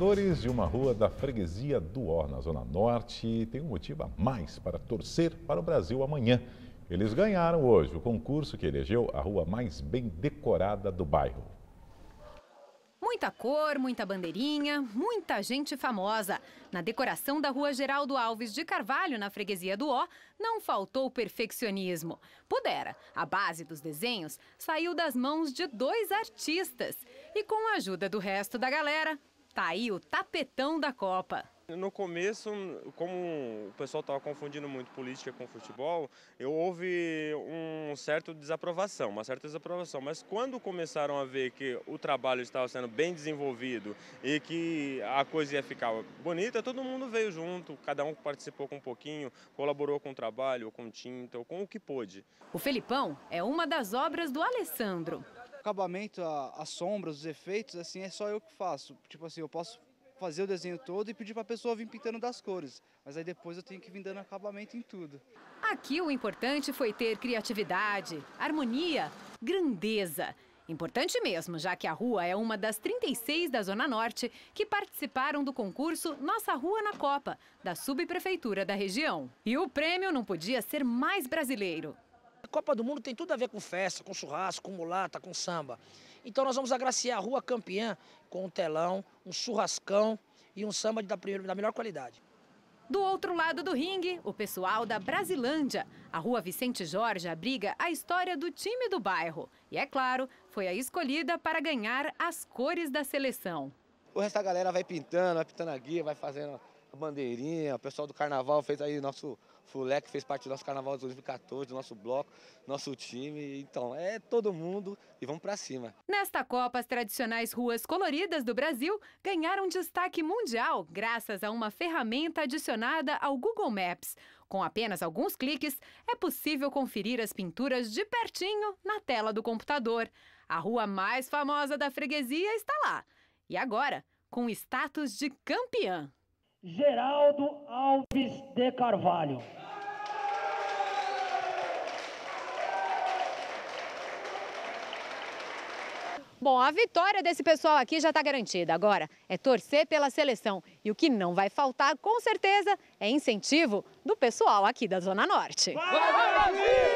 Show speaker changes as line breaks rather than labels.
moradores de uma rua da freguesia do Or, na Zona Norte, têm um motivo a mais para torcer para o Brasil amanhã. Eles ganharam hoje o concurso que elegeu a rua mais bem decorada do bairro.
Muita cor, muita bandeirinha, muita gente famosa. Na decoração da Rua Geraldo Alves de Carvalho, na freguesia do Ó, não faltou perfeccionismo. Pudera, a base dos desenhos saiu das mãos de dois artistas. E com a ajuda do resto da galera, Tá aí o tapetão da Copa.
No começo, como o pessoal estava confundindo muito política com futebol, eu houve um certo desaprovação, uma certa desaprovação. Mas quando começaram a ver que o trabalho estava sendo bem desenvolvido e que a coisa ia ficar bonita, todo mundo veio junto, cada um participou com um pouquinho, colaborou com o trabalho, com tinta, ou com o que pôde.
O Felipão é uma das obras do Alessandro acabamento, a, as sombras, os efeitos, assim, é só eu que faço. Tipo assim, eu posso fazer o desenho todo e pedir para a pessoa vir pintando das cores, mas aí depois eu tenho que vir dando acabamento em tudo. Aqui o importante foi ter criatividade, harmonia, grandeza. Importante mesmo, já que a rua é uma das 36 da Zona Norte que participaram do concurso Nossa Rua na Copa, da subprefeitura da região. E o prêmio não podia ser mais brasileiro. A Copa do Mundo tem tudo a ver com festa, com churrasco, com mulata, com samba. Então nós vamos agraciar a Rua Campeã com um telão, um
churrascão e um samba da, primeira, da melhor qualidade.
Do outro lado do ringue, o pessoal da Brasilândia. A Rua Vicente Jorge abriga a história do time do bairro. E, é claro, foi a escolhida para ganhar as cores da seleção.
O resto da galera vai pintando, vai pintando a guia, vai fazendo a bandeirinha, o pessoal do carnaval fez aí nosso fuleco, fez parte do nosso carnaval de 2014, do nosso bloco, nosso time. Então, é todo mundo e vamos para cima.
Nesta Copa, as tradicionais ruas coloridas do Brasil ganharam destaque mundial graças a uma ferramenta adicionada ao Google Maps. Com apenas alguns cliques, é possível conferir as pinturas de pertinho na tela do computador. A rua mais famosa da freguesia está lá. E agora, com status de campeã.
Geraldo Alves de Carvalho.
Bom, a vitória desse pessoal aqui já está garantida. Agora é torcer pela seleção. E o que não vai faltar, com certeza, é incentivo do pessoal aqui da Zona Norte. Vai, Brasil!